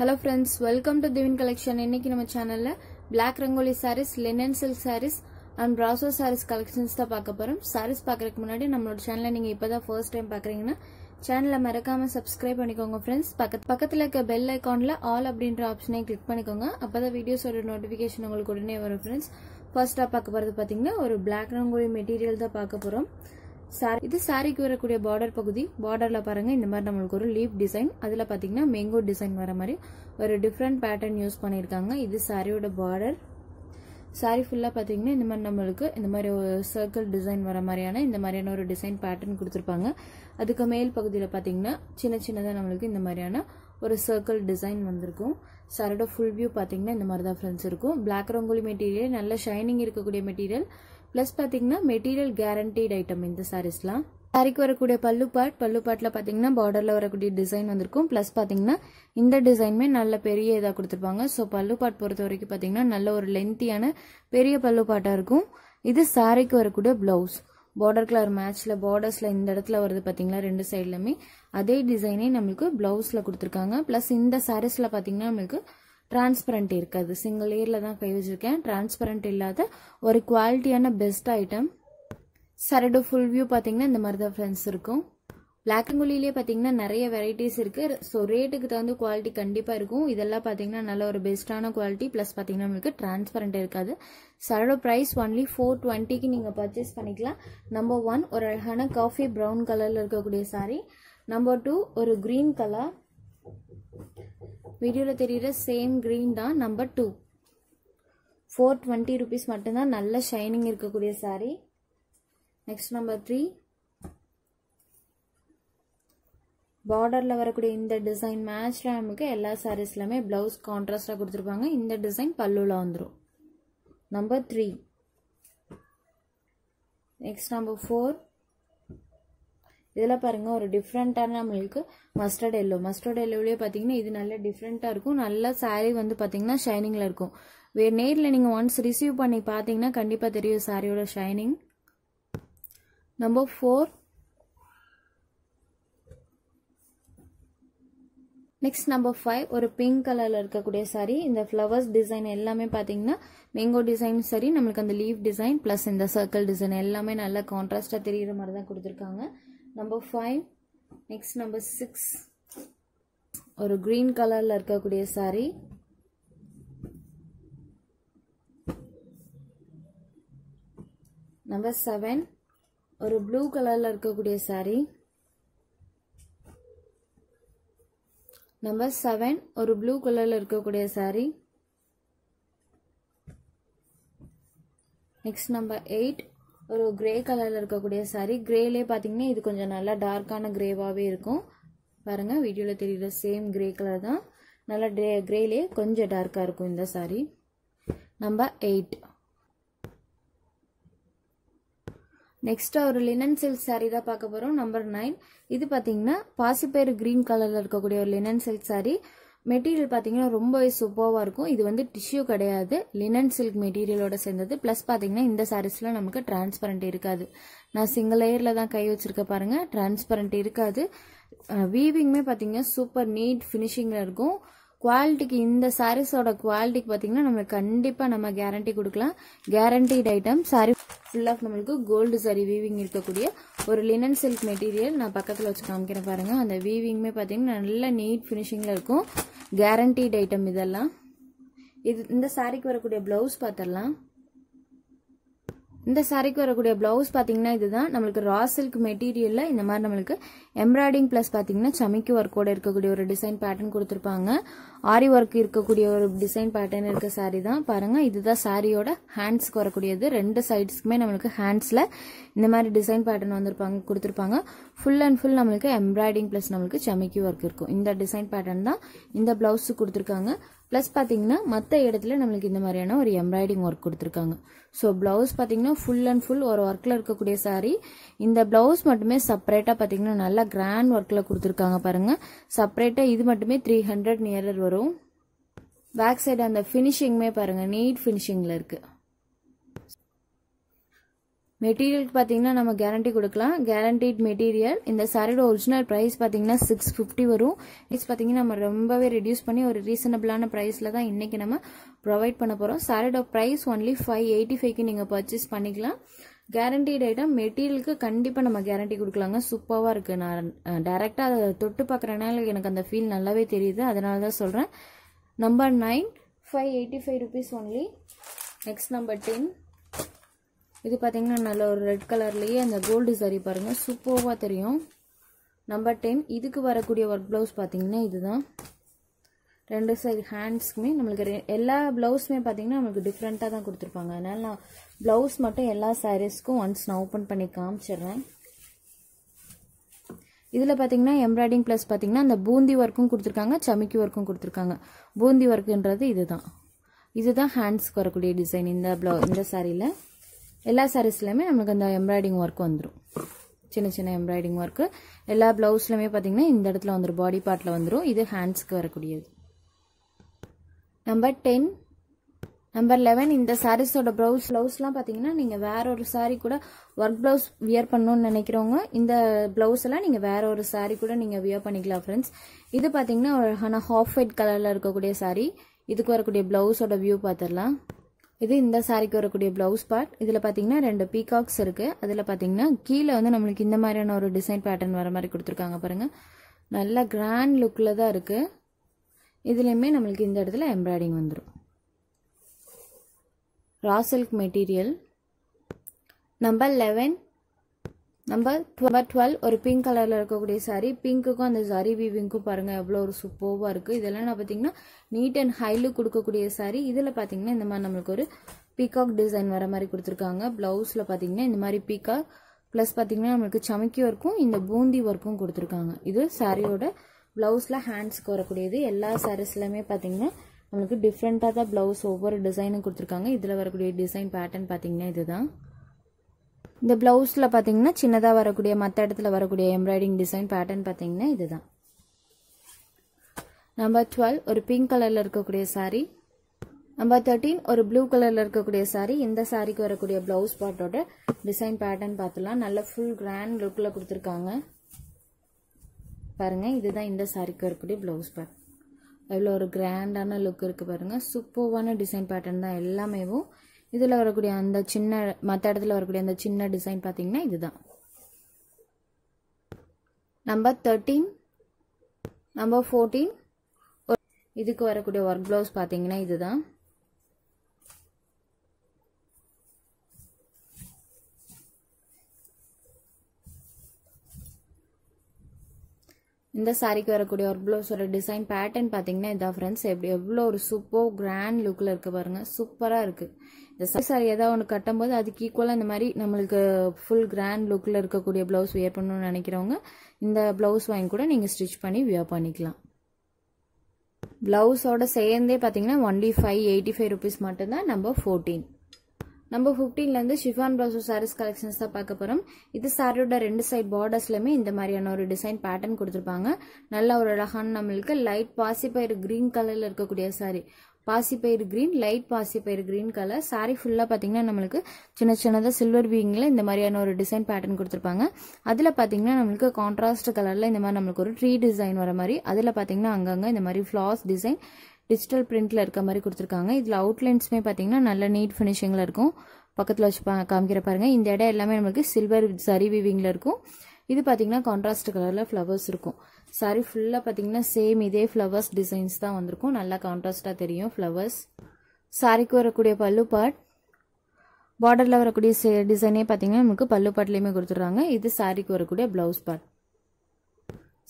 hello friends welcome to திவின் collection இன்னைக்கு நம்ம சேனல்ல black rangoli saris linen silk saris and ப்ராசோ சாரீஸ் கலெக்ஷன்ஸ் தான் பார்க்க போறோம் சாரீஸ் பார்க்கறதுக்கு முன்னாடி நம்மளோட சேனலை நீங்க இப்பதான் ஃபர்ஸ்ட் டைம் பாக்குறீங்கன்னா சேனலை மறக்காம சப்ஸ்கிரைப் பண்ணிக்கோங்க ஃப்ரெண்ட்ஸ் பக்கத்து பக்கத்தில் இருக்க பெல் ஐக்கான்ல ஆல் அப்படின்ற ஆப்ஷனை கிளிக் பண்ணிக்கோங்க அப்பதான் வீடியோஸோட நோட்டிபிகேஷன் உங்களுக்கு உடனே வரும் ஃப்ரெண்ட்ஸ் ஃபர்ஸ்டா பார்க்க போறது பாத்தீங்கன்னா ஒரு பிளாக் ரங்கோலி மெட்டீரியல் தான் பார்க்க போறோம் சாரி இது சாரிக்கு வரக்கூடிய பார்டர் பகுதி பார்டரில் பாருங்கள் இந்த மாதிரி நம்மளுக்கு ஒரு லீப் டிசைன் அதில் பார்த்தீங்கன்னா மேங்கோ டிசைன் வர மாதிரி ஒரு டிஃப்ரெண்ட் பேட்டர்ன் யூஸ் பண்ணியிருக்காங்க இது சாரியோட பார்டர் சாரி ஃபுல்லாக பார்த்தீங்கன்னா இந்த மாதிரி நம்மளுக்கு இந்த மாதிரி ஒரு சர்க்கிள் டிசைன் வர மாதிரியான இந்த மாதிரியான ஒரு டிசைன் பேட்டர்ன் கொடுத்துருப்பாங்க அதுக்கு மேல் பகுதியில் பார்த்தீங்கன்னா சின்ன சின்னதாக நம்மளுக்கு இந்த மாதிரியான ஒரு சர்க்கிள் டிசைன் வந்திருக்கும் சாரோட ஃபுல் வியூ பார்த்தீங்கன்னா இந்த மாதிரி தான் ஃப்ரெண்ட்ஸ் இருக்கும் பிளாக் ரங்கோலி மெட்டீரியல் நல்ல ஷைனிங் இருக்கக்கூடிய மெட்டீரியல் ப்ளஸ் பார்த்தீங்கன்னா மெட்டீரியல் கேரண்டீட் ஐட்டம் இந்த சாரீஸ்லாம் சாரிக்கு வரக்கூடிய பல்லு பாட் பல்லு பாட்டில் பார்த்தீங்கன்னா பார்டரில் வரக்கூடிய டிசைன் வந்திருக்கும் ப்ளஸ் பார்த்தீங்கன்னா இந்த டிசைனுமே நல்ல பெரிய இதாக கொடுத்துருப்பாங்க ஸோ பல்லு பாட் பொறுத்த வரைக்கும் பார்த்தீங்கன்னா நல்ல ஒரு லென்த்தியான பெரிய பல்லு பாட்டாக இருக்கும் இது சாரிக்கு வரக்கூடிய ப்ளவுஸ் பார்டர் கலர் மேட்ச்சில் பார்டர்ஸில் இந்த இடத்துல வருது பார்த்தீங்களா ரெண்டு சைட்லையுமே அதே டிசைனே நம்மளுக்கு ப்ளவுஸில் கொடுத்துருக்காங்க ப்ளஸ் இந்த சாரீஸில் பார்த்தீங்கன்னா நம்மளுக்கு டிரான்ஸ்பரண்ட் இருக்காது சிங்கிள் லேயரில் தான் கை வச்சுருக்கேன் டிரான்ஸ்பரண்ட் இல்லாத ஒரு குவாலிட்டியான பெஸ்ட் ஐட்டம் சரடோ ஃபுல் வியூ பார்த்தீங்கன்னா இந்த மாதிரி தான் ஃப்ரெண்ட்ஸ் இருக்கும் பிளாக் அங்குலிலே பார்த்தீங்கன்னா நிறைய வெரைட்டிஸ் இருக்குது ஸோ ரேட்டுக்கு தகுந்த குவாலிட்டி கண்டிப்பாக இருக்கும் இதெல்லாம் பார்த்தீங்கன்னா நல்ல ஒரு பெஸ்ட்டான குவாலிட்டி ப்ளஸ் பார்த்தீங்கன்னா உங்களுக்கு டிரான்ஸ்பரண்ட் இருக்காது சரடோ ப்ரைஸ் ஒன்லி ஃபோர் டுவெண்ட்டிக்கு நீங்கள் பர்ச்சேஸ் பண்ணிக்கலாம் நம்பர் ஒன் ஒரு அழகான காஃபி ப்ரௌன் கலரில் இருக்கக்கூடிய சாரீ நம்பர் டூ ஒரு க்ரீன் கலர் வீடியோவில் தெரிகிற சேம் க்ரீன் தான் number two four twenty rupees மட்டும்தான் நல்ல ஷைனிங் இருக்கக்கூடிய சாரீ நெக்ஸ்ட் நம்பர் த்ரீ பார்டரில் வரக்கூடிய இந்த டிசைன் மேட்ச் ரேமுக்கு எல்லா சாரீஸ்லையுமே ப்ளவுஸ் கான்ட்ராஸ்டாக கொடுத்துருப்பாங்க இந்த டிசைன் பல்லுவில் வந்துடும் number three next number four இதில் பாருங்கள் ஒரு டிஃப்ரெண்ட்டான நம்மளுக்கு மஸ்டர்ட் எல்லோ மஸ்டர்ட் எல்லோவிலே பார்த்தீங்கன்னா இது நல்லா டிஃப்ரெண்ட்டாக இருக்கும் நல்லா சாரீ வந்து பார்த்தீங்கன்னா ஷைனிங்கில் இருக்கும் வே நேரில் நீங்கள் ஒன்ஸ் ரிசீவ் பண்ணி பார்த்தீங்கன்னா கண்டிப்பாக தெரியும் சாரியோட shining number four next number five ஒரு பிங்க் கலரில் இருக்கக்கூடிய சாரீ இந்த ஃப்ளவர்ஸ் டிசைன் எல்லாமே பார்த்தீங்கன்னா மேங்கோ டிசைன் சரி நம்மளுக்கு அந்த லீவ் டிசைன் ப்ளஸ் இந்த சர்க்கிள் டிசைன் எல்லாமே நல்லா கான்ட்ராஸ்டாக தெரிகிற மாதிரி தான் கொடுத்துருக்காங்க number five next number six ஒரு க்ரீன் கலரில் இருக்கக்கூடிய சாரீ நம்பர் செவன் ஒரு ப்ளூ கலரில் இருக்கக்கூடிய சாரீ நம்பர் செவன் ஒரு ப்ளூ கலரில் இருக்கக்கூடிய சாரீ நெக்ஸ்ட் நம்பர் எயிட் ஒரு கிரே கலரில் இருக்கக்கூடிய சாரீ கிரேலே பார்த்தீங்கன்னா இது கொஞ்சம் நல்லா டார்க்கான கிரேவாகவே இருக்கும் பாருங்கள் வீடியோவில் தெரியுற சேம் கிரே கலர் தான் நல்லா ட்ரே கிரேலே கொஞ்சம் டார்க்காக இருக்கும் இந்த சாரீ நம்பர் எயிட் நெக்ஸ்ட்டாக ஒரு லினன் சில்க் சாரீ தான் பார்க்க போகிறோம் நம்பர் நைன் இது பார்த்தீங்கன்னா பாசிப்பயிறு க்ரீன் கலரில் இருக்கக்கூடிய ஒரு லினன் சில்க் சாரீ மெட்டீரியல் பார்த்தீங்கன்னா ரொம்பவே சூப்பராக இருக்கும் இது வந்து டிஷ்யூ கிடையாது லினன் சில்க் மெட்டீரியலோட சேர்ந்தது ப்ளஸ் பார்த்தீங்கன்னா இந்த சாரீஸில் நமக்கு டிரான்ஸ்பரண்ட் இருக்காது நான் சிங்கிள் லேயரில் தான் கை வச்சிருக்க பாருங்கள் டிரான்ஸ்பரண்ட் இருக்காது வீவிங்மே பார்த்தீங்கன்னா சூப்பர் நீட் ஃபினிஷிங்கில் இருக்கும் குவாலிட்டிக்கு இந்த சாரீஸோட குவாலிட்டிக்கு பார்த்தீங்கன்னா நம்ம கண்டிப்பாக நம்ம கேரண்டி கொடுக்கலாம் guaranteed item sari full of நம்மளுக்கு கோல்டு சாரீ வீவிங் இருக்கக்கூடிய ஒரு லினன் சில்க் மெட்டீரியல் நான் பக்கத்தில் வச்சு காமிக்கிறேன் பாருங்கள் அந்த வீவிங்குமே பார்த்தீங்கன்னா நல்ல நீட் ஃபினிஷிங்கில் இருக்கும் கேரண்டீட் ஐட்டம் இதெல்லாம் இது இந்த சாரீக்கு வரக்கூடிய ப்ளவுஸ் பார்த்துடலாம் இந்த சாரிக்கு வரக்கூடிய பிளவுஸ் பார்த்தீங்கன்னா இதுதான் நம்மளுக்கு ரா சில்க் மெட்டீரியலில் இந்த மாதிரி நம்மளுக்கு எம்ப்ராய்டிங் ப்ளஸ் பார்த்தீங்கன்னா சமிக்கு ஒர்க்கோட இருக்கக்கூடிய ஒரு டிசைன் பேட்டர்ன் கொடுத்துருப்பாங்க ஆரி ஒர்க் இருக்கக்கூடிய ஒரு டிசைன் பேட்டர்ன் இருக்க சாரி தான் பாருங்கள் இதுதான் சாரியோட ஹேண்ட்ஸ்க்கு வரக்கூடியது ரெண்டு சைட்ஸ்க்குமே நம்மளுக்கு ஹேண்ட்ஸில் இந்த மாதிரி டிசைன் பேட்டர்ன் வந்துருப்பாங்க கொடுத்துருப்பாங்க ஃபுல் அண்ட் ஃபுல் நம்மளுக்கு எம்ப்ராய்டிங் ப்ளஸ் நம்மளுக்கு சமிக்கு ஒர்க் இருக்கும் இந்த டிசைன் பேட்டர்ன் தான் இந்த பிளவுஸ் கொடுத்துருக்காங்க ப்ளஸ் பார்த்தீங்கன்னா மற்ற இடத்துல நம்மளுக்கு இந்த மாதிரியான ஒரு எம்ப்ராய்டிங் ஒர்க் கொடுத்துருக்காங்க ஸோ ப்ளவுஸ் பார்த்தீங்கன்னா ஃபுல் அண்ட் ஃபுல் ஒரு ஒர்க்கில் இருக்கக்கூடிய சாரீ இந்த ப்ளவுஸ் மட்டுமே செப்பரேட்டாக பார்த்தீங்கன்னா நல்லா கிராண்ட் ஒர்க்கில் கொடுத்துருக்காங்க பாருங்கள் செப்பரேட்டாக இது மட்டுமே த்ரீ ஹண்ட்ரட் நியரர் வரும் பேக் சைடு அந்த ஃபினிஷிங்குமே பாருங்கள் நீட் ஃபினிஷிங்கில் இருக்குது மெட்டீரியலுக்கு பார்த்தீங்கன்னா நம்ம கேரண்டி கொடுக்கலாம் கேரண்டிட் மெட்டீரியல் இந்த சாரியோட ஒரிஜினல் ப்ரைஸ் பார்த்தீங்கன்னா சிக்ஸ் ஃபிஃப்டி வரும் ப்ரைஸ் பார்த்தீங்கன்னா நம்ம ரொம்பவே ரெடியூஸ் பண்ணி ஒரு ரீசனபிளான ப்ரைஸில் தான் இன்றைக்கி நம்ம ப்ரொவைட் பண்ண போகிறோம் சாரியோட ப்ரைஸ் ஒன்லி ஃபைவ் எயிட்டி ஃபைவ்க்கு நீங்கள் பர்ச்சேஸ் பண்ணிக்கலாம் கேரண்டீட் ஐட்டம் மெட்டீரியலுக்கு கண்டிப்பாக நம்ம கேரண்டி கொடுக்கலாங்க சூப்பராக இருக்குது நான் டைரெக்டாக அதை தொட்டு பார்க்குறனால எனக்கு அந்த ஃபீல் நல்லாவே தெரியுது அதனால தான் சொல்கிறேன் number nine five eighty five rupees only next number ten இது பார்த்தீங்கன்னா நல்ல ஒரு ரெட் கலர்லேயே அந்த கோல்டு சரி பாருங்கள் சூப்பர்வா தெரியும் நம்பர் டென் இதுக்கு வரக்கூடிய ஒர்க் ப்ளவுஸ் பார்த்தீங்கன்னா இதுதான் ரெண்டு சைடு ஹேண்ட்ஸ்க்குமே நம்மளுக்கு எல்லா ப்ளவுஸுமே பார்த்தீங்கன்னா நம்மளுக்கு டிஃப்ரெண்ட்டாக தான் கொடுத்துருப்பாங்க அதனால் நான் ப்ளவுஸ் மட்டும் எல்லா சாரீஸ்க்கும் ஒன்ஸ் நான் ஓப்பன் பண்ணி காமிச்சிடுறேன் இதில் பார்த்தீங்கன்னா எம்ப்ராய்டிங் ப்ளஸ் பார்த்தீங்கன்னா அந்த பூந்தி ஒர்க்கும் கொடுத்துருக்காங்க சமிக்கி ஒர்க்கும் கொடுத்துருக்காங்க பூந்தி ஒர்க்குன்றது இதுதான் இதுதான் ஹேண்ட்ஸ்க்கு வரக்கூடிய டிசைன் இந்த ப்ளவு இந்த சாரியில் எல்லா சாரீஸ்லையுமே நம்மளுக்கு அந்த எம்ப்ராய்டிங் ஒர்க் வந்துடும் சின்ன சின்ன எம்ப்ராய்டிங் ஒர்க்கு எல்லா ப்ளவுஸ்லையுமே பார்த்தீங்கன்னா இந்த இடத்துல வந்துடும் பாடி பார்ட்டில் வந்துடும் இது ஹேண்ட்ஸ்க்கு வரக்கூடியது நம்பர் டென் நம்பர் லெவன் இந்த சாரீஸோட ப்ளவுஸ் ப்ளவுஸ்லாம் பார்த்தீங்கன்னா நீங்கள் வேற ஒரு சாரி கூட ஒர்க் ப்ளவுஸ் வியர் பண்ணணும்னு நினைக்கிறவங்க இந்த ப்ளவுஸ் எல்லாம் நீங்கள் வேற ஒரு சாரி கூட நீங்கள் வியர் பண்ணிக்கலாம் ஃப்ரெண்ட்ஸ் இது பார்த்தீங்கன்னா அழகான ஹாஃப் ஒயிட் கலரில் இருக்கக்கூடிய சாரி இதுக்கு வரக்கூடிய ப்ளவுஸோட வியூ பார்த்துடலாம் இது இந்த சாரிக்கு வரக்கூடிய ப்ளவுஸ் பார்ட் இதில் பார்த்தீங்கன்னா ரெண்டு பீகாக்ஸ் இருக்குது அதில் பார்த்தீங்கன்னா கீழே வந்து நம்மளுக்கு இந்த மாதிரியான ஒரு டிசைன் பேட்டர்ன் வர மாதிரி கொடுத்துருக்காங்க பாருங்கள் நல்லா கிராண்ட் லுக்கில் தான் இருக்குது இதுலயுமே நம்மளுக்கு இந்த இடத்துல எம்ப்ராய்டிங் வந்துடும் raw silk material number eleven number number twelve ஒரு பிங்க் கலரில் இருக்கக்கூடிய சாரீ பிங்க்குக்கும் அந்த சாரி வீவிங்க்கும் பாருங்கள் எவ்வளோ ஒரு சூப்பர்வாக இருக்குது இதெல்லாம் நான் பார்த்தீங்கன்னா நீட் அண்ட் ஹைலு கொடுக்கக்கூடிய சாரீ இதில் பார்த்தீங்கன்னா இந்த மாதிரி நம்மளுக்கு ஒரு பீகாக் டிசைன் வர மாதிரி கொடுத்துருக்காங்க ப்ளவுஸில் பார்த்தீங்கன்னா இந்த மாதிரி பீகாக் ப்ளஸ் பார்த்தீங்கன்னா நம்மளுக்கு சமைக்கி ஒர்க்கும் இந்த பூந்தி ஒர்க்கும் கொடுத்துருக்காங்க இது சாரியோட ப்ளவுஸில் ஹேண்ட்ஸ்க்கு வரக்கூடியது எல்லா சாரீஸ்லையுமே பார்த்தீங்கன்னா நம்மளுக்கு டிஃப்ரெண்ட்டாக தான் ப்ளவுஸ் ஒவ்வொரு டிசைனும் கொடுத்துருக்காங்க இதில் வரக்கூடிய டிசைன் பேட்டர்ன் பார்த்தீங்கன்னா இதுதான் இந்த ப்ளவுஸில் பார்த்தீங்கன்னா சின்னதாக வரக்கூடிய மற்ற இடத்துல வரக்கூடிய எம்ப்ராய்டிங் டிசைன் பேட்டர்ன் பார்த்தீங்கன்னா இதுதான் நம்பர் டுவெல் ஒரு பிங்க் கலரில் இருக்கக்கூடிய சாரீ நம்பர் தேர்ட்டீன் ஒரு ப்ளூ கலரில் இருக்கக்கூடிய சாரீ இந்த சாரிக்கு வரக்கூடிய ப்ளவுஸ் பாட்டோட டிசைன் பேட்டர்ன் பார்த்துலாம் நல்ல ஃபுல் கிராண்ட் லுக்கில் கொடுத்துருக்காங்க பாருங்கள் இதுதான் இந்த சாரிக்கு வரக்கூடிய ப்ளவுஸ் பேட் எவ்வளோ ஒரு கிராண்டான லுக் இருக்குது பாருங்கள் சூப்பர்வான டிசைன் பேட்டர்ன் தான் எல்லாமேவும் இதில் வரக்கூடிய அந்த சின்ன மற்ற இடத்துல வரக்கூடிய அந்த சின்ன டிசைன் பார்த்தீங்கன்னா இதுதான் நம்பர் தேர்ட்டீன் நம்பர் ஃபோர்டீன் இதுக்கு வரக்கூடிய ஒர்க் ப்ளவுஸ் பார்த்தீங்கன்னா இதுதான் இந்த சாரீக்கு வரக்கூடிய ஒரு ப்ளவுஸோட டிசைன் பேட்டர்ன் பார்த்தீங்கன்னா இதான் ஃப்ரெண்ட்ஸ் எப்படி எவ்வளோ ஒரு சூப்பர் கிராண்ட் லுக்கில் இருக்குது பாருங்கள் சூப்பராக இருக்குது இந்த சாரி ஏதாவது ஒன்று கட்டும்போது அதுக்கு ஈக்குவலாக இந்த மாதிரி நம்மளுக்கு ஃபுல் கிராண்ட் லுக்கில் இருக்கக்கூடிய ப்ளவுஸ் வியர் பண்ணணும்னு நினைக்கிறவங்க இந்த ப்ளவுஸ் வாங்கி கூட நீங்கள் ஸ்டிச் பண்ணி வியர் பண்ணிக்கலாம் ப்ளவுஸோட சேர்ந்தே பார்த்தீங்கன்னா only five eighty five rupees மட்டும்தான் நம்பர் ஃபோர்டீன் நம்ம ஃபிஃப்டீன்லேருந்து ஷிஃபான் பிளவுஸோ சாரீஸ் கலெக்ஷன்ஸ் தான் பார்க்க போகிறோம் இது சாரியோட ரெண்டு சைட் பார்டர்ஸ்லையுமே இந்த மாதிரியான ஒரு டிசைன் பேட்டர்ன் கொடுத்துருப்பாங்க நல்லா ஒரு அழகான நம்மளுக்கு லைட் பாசிப்பயிறு க்ரீன் கலரில் இருக்கக்கூடிய சாரி பாசிப்பயிறு கிரீன் லைட் பாசிப்பயிறு கிரீன் கலர் சாரி ஃபுல்லாக பார்த்தீங்கன்னா நம்மளுக்கு சின்ன சின்னதாக சில்வர் வீங்கில் இந்த மாதிரியான ஒரு டிசைன் பேட்டர்ன் கொடுத்துருப்பாங்க அதில் பார்த்தீங்கன்னா நம்மளுக்கு கான்ட்ராஸ்ட் கலரில் இந்த மாதிரி நம்மளுக்கு ஒரு ட்ரீ டிசைன் வர மாதிரி அதில் பார்த்தீங்கன்னா அங்கங்கே இந்த மாதிரி ஃப்ளாஸ் டிசைன் டிஜிட்டல் பிரிண்ட்டில் இருக்க மாதிரி கொடுத்துருக்காங்க இதில் அவுட்லைன்ஸ்மே பாத்தீங்கன்னா நல்ல நீட் ஃபினிஷிங்கில் இருக்கும் பக்கத்தில் வச்சு பா காமிக்கிற பாருங்கள் இந்த இடம் எல்லாமே நம்மளுக்கு சில்வர் சரி வீவிங்கில் இருக்கும் இது பார்த்தீங்கன்னா கான்ட்ராஸ்ட் கலரில் ஃப்ளவர்ஸ் இருக்கும் சாரி ஃபுல்லாக பார்த்தீங்கன்னா சேம் இதே ஃப்ளவர்ஸ் டிசைன்ஸ் தான் வந்திருக்கும் நல்லா கான்ட்ராஸ்ட்டாக தெரியும் ஃப்ளவர்ஸ் சாரிக்கு வரக்கூடிய பல்லு பாட் பார்டரில் வரக்கூடிய சே டிசைனே பார்த்தீங்கன்னா நமக்கு பல்லு பாட்லயுமே கொடுத்துட்றாங்க இது சாரிக்கு வரக்கூடிய ப்ளவுஸ் பாட்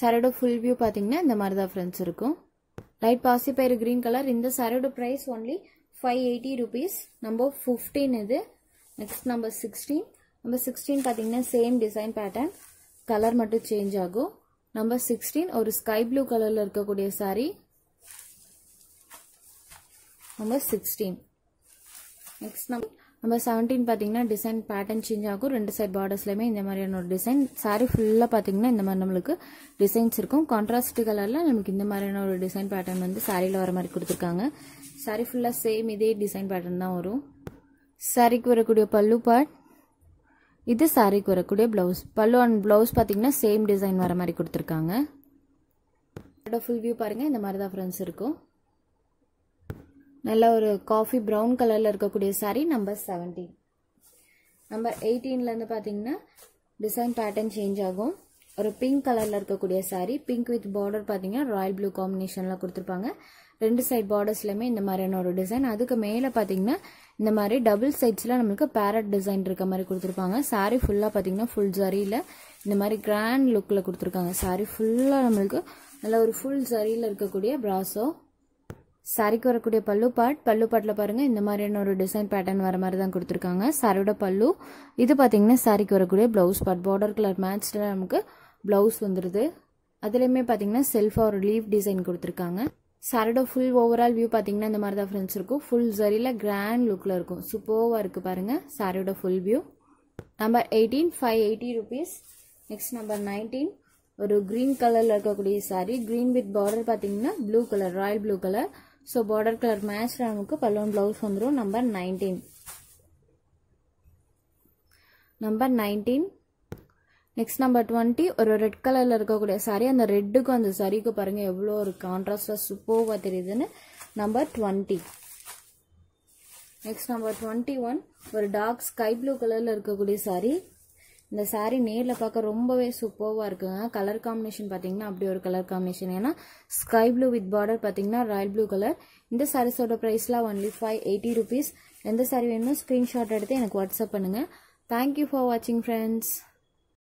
சாரியோட ஃபுல் வியூ பார்த்தீங்கன்னா இந்த மாதிரி தான் ஃப்ரெண்ட்ஸ் இருக்கும் லைட் பாசி பயிறு கிரீன் கலர் இந்த சாரோட price only five eighty rupees number fifteen இது next number sixteen number sixteen பார்த்தீங்கன்னா சேம் டிசைன் பேட்டர்ன் கலர் மட்டும் சேஞ்ச் ஆகும் நம்பர் சிக்ஸ்டீன் ஒரு ஸ்கை ப்ளூ கலர்ல இருக்கக்கூடிய sari number sixteen next number number seventeen பார்த்தீங்கன்னா டிசைன் பேட்டர்ன் சேஞ்ச் ஆகும் ரெண்டு சைட் பார்டர்ஸ்லையுமே இந்த மாதிரியான ஒரு டிசைன் சாரி ஃபுல்லாக பார்த்தீங்கன்னா இந்த மாதிரி நம்மளுக்கு டிசைன்ஸ் இருக்கும் கான்ட்ராஸ்ட் கலரில் நமக்கு இந்த மாதிரியான ஒரு டிசைன் பேட்டர்ன் வந்து சாரியில் வர மாதிரி கொடுத்துருக்காங்க சாரி ஃபுல்லாக சேம் இதே டிசைன் பேட்டர்ன் தான் வரும் சாரிக்கு வரக்கூடிய பல்லு பார்ட் இது சாரிக்கு வரக்கூடிய ப்ளவுஸ் பல்லு அண்ட் ப்ளவுஸ் பார்த்தீங்கன்னா சேம் டிசைன் வர மாதிரி கொடுத்துருக்காங்க ஃபுல் வியூ பாருங்கள் இந்த மாதிரி தான் ஃப்ரெண்ட்ஸ் இருக்கும் நல்ல ஒரு காஃபி ப்ரௌன் கலரில் இருக்கக்கூடிய சாரீ நம்பர் செவன்டீன் நம்பர் எயிட்டீன்லேருந்து பார்த்தீங்கன்னா டிசைன் பேட்டர்ன் சேஞ்ச் ஆகும் ஒரு பிங்க் கலரில் இருக்கக்கூடிய சாரீ பிங்க் வித் பார்டர் பார்த்தீங்கன்னா ராயல் ப்ளூ காம்பினேஷனில் கொடுத்துருப்பாங்க ரெண்டு சைட் பார்டர்ஸ்லையுமே இந்த மாதிரியான ஒரு டிசைன் அதுக்கு மேலே பார்த்தீங்கன்னா இந்த மாதிரி டபுள் சைட்ஸில் நம்மளுக்கு பேரட் டிசைன் இருக்க மாதிரி கொடுத்துருப்பாங்க சாரீ ஃபுல்லாக பார்த்தீங்கன்னா ஃபுல் ஜரியில் இந்த மாதிரி கிராண்ட் லுக்கில் கொடுத்துருக்காங்க சாரீ ஃபுல்லாக நம்மளுக்கு நல்ல ஒரு ஃபுல் ஜரியில் இருக்கக்கூடிய ப்ராஸோ சாரிக்கு வரக்கூடிய பல்லு பாட் பல்லு பாட்டில் பாருங்கள் இந்த மாதிரியான ஒரு டிசைன் பேட்டர்ன் வர மாதிரி தான் கொடுத்துருக்காங்க சாரியோட பல்லு இது பார்த்தீங்கன்னா சாரிக்கு வரக்கூடிய ப்ளவுஸ் பாட் பார்டர் கலர் மேட்ச்சில் நமக்கு ப்ளவுஸ் வந்துடுது அதுலேயுமே பார்த்தீங்கன்னா செல்ஃபாக ஒரு லீவ் டிசைன் கொடுத்துருக்காங்க சாரியோட ஃபுல் ஓவரால் வியூ பார்த்தீங்கன்னா இந்த மாதிரி தான் ஃப்ரெண்ட்ஸ் இருக்கும் ஃபுல் ஜரியில் கிராண்ட் லுக்கில் இருக்கும் சூப்பர்வாக இருக்குது பாருங்கள் சாரியோட full view number eighteen five eighty rupees next number nineteen ஒரு க்ரீன் கலரில் இருக்கக்கூடிய சாரி க்ரீன் வித் பார்டர் பார்த்தீங்கன்னா blue colour royal blue colour so border colour match ராமுக்கு பல்லுவன் ப்ளவுஸ் வந்துடும் number nineteen number nineteen next number twenty ஒரு red கலரில் இருக்கக்கூடிய சாரீ அந்த ரெட்டுக்கும் அந்த சாரீக்கு பாருங்கள் எவ்வளோ ஒரு கான்ட்ராஸ்டாக சூப்பர்வாக தெரியுதுன்னு number twenty next number twenty one ஒரு டார்க் ஸ்கை ப்ளூ கலரில் இருக்கக்கூடிய சாரீ இந்த சாரீ நேரில் பார்க்க ரொம்பவே சூப்பர்வாக இருக்குங்க கலர் காம்பினேஷன் பார்த்தீங்கன்னா அப்படி ஒரு கலர் காம்பினேஷன் ஏன்னா ஸ்கை ப்ளூ வித் பார்டர் பார்த்தீங்கன்னா ராயல் ப்ளூ கலர் இந்த சாரீஸோட ப்ரைஸ்லாம் ஒன்லி ஃபைவ் எயிட்டி ருபீஸ் எந்த சாரீ வேணுமோ ஸ்க்ரீன்ஷாட் எடுத்து எனக்கு வாட்ஸ்அப் பண்ணுங்கள் தேங்க்யூ ஃபார் வாட்சிங் ஃப்ரெண்ட்ஸ்